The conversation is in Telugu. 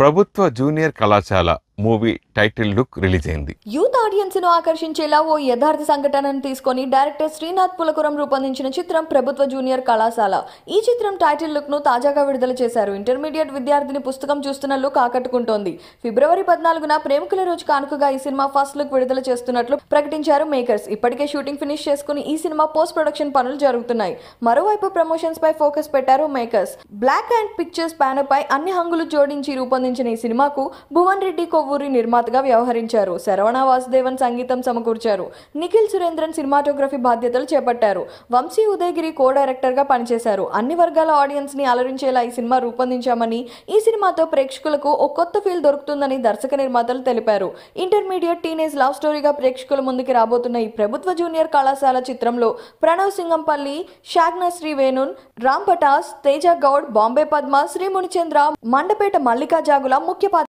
ప్రభుత్వ జూనియర్ కళాశాల మూవీ టైటిల్ లుక్ రిలీజ్ అయింది యూత్ ఆడియన్స్ ను ఆకర్షించేలా ఓ యథార్థ సంఘటనను తీసుకొని డైరెక్టర్ శ్రీనాథ్ పులకురం రూపొందించిన చిత్రం ప్రభుత్వ జూనియర్ కళాశాల ఈ చిత్రం టైటిల్ లుక్ ను తాజాగా విడుదల చేశారు ఇంటర్మీడియట్ విద్యార్థిని పుస్తకం చూస్తున్న లుక్ ఆకట్టుకుంటోంది ఫిబ్రవరి పద్నాలుగున ప్రేమికుల రోజు కానుకగా ఈ సినిమా ఫస్ట్ లుక్ విడుదల చేస్తున్నట్లు ప్రకటించారు మేకర్స్ ఇప్పటికే షూటింగ్ ఫినిష్ చేసుకుని ఈ సినిమా పోస్ట్ ప్రొడక్షన్ పనులు జరుగుతున్నాయి మరోవైపు ప్రమోషన్స్ పై ఫోకస్ పెట్టారు makers black and pictures banner పై అన్ని హంగులు జోడించి రూపొందించిన ఈ సినిమాకు భువన్ రెడ్డి కొవ్వ ఊరి నిర్మాతగా వ్యవహరించారు శరవణ వాసుదేవన్ సంగీతం సమకూర్చారు నిఖిల్ సురేంద్రన్ సినిమాటోగ్రఫీ బాధ్యతలు చేపట్టారు వంశీ ఉదయగిరి కో డైరెక్టర్గా పనిచేశారు అన్ని వర్గాల ఆడియన్స్ ని అలరించేలా ఈ సినిమా రూపొందించామని ఈ సినిమాతో ప్రేక్షకులకు ఒక కొత్త ఫీల్ దొరుకుతుందని దర్శక నిర్మాతలు తెలిపారు ఇంటర్మీడియట్ టీనేజ్ లవ్ స్టోరీగా ప్రేక్షకుల ముందుకి రాబోతున్న ఈ ప్రభుత్వ జూనియర్ కళాశాల చిత్రంలో ప్రణవ్ సింగంపల్లి శ్రీ వేణున్ రామ్ పటాస్ తేజ గౌడ్ బాంబే పద్మ శ్రీ మునిచంద్ర మండపేట మల్లికా జాగుల ముఖ్య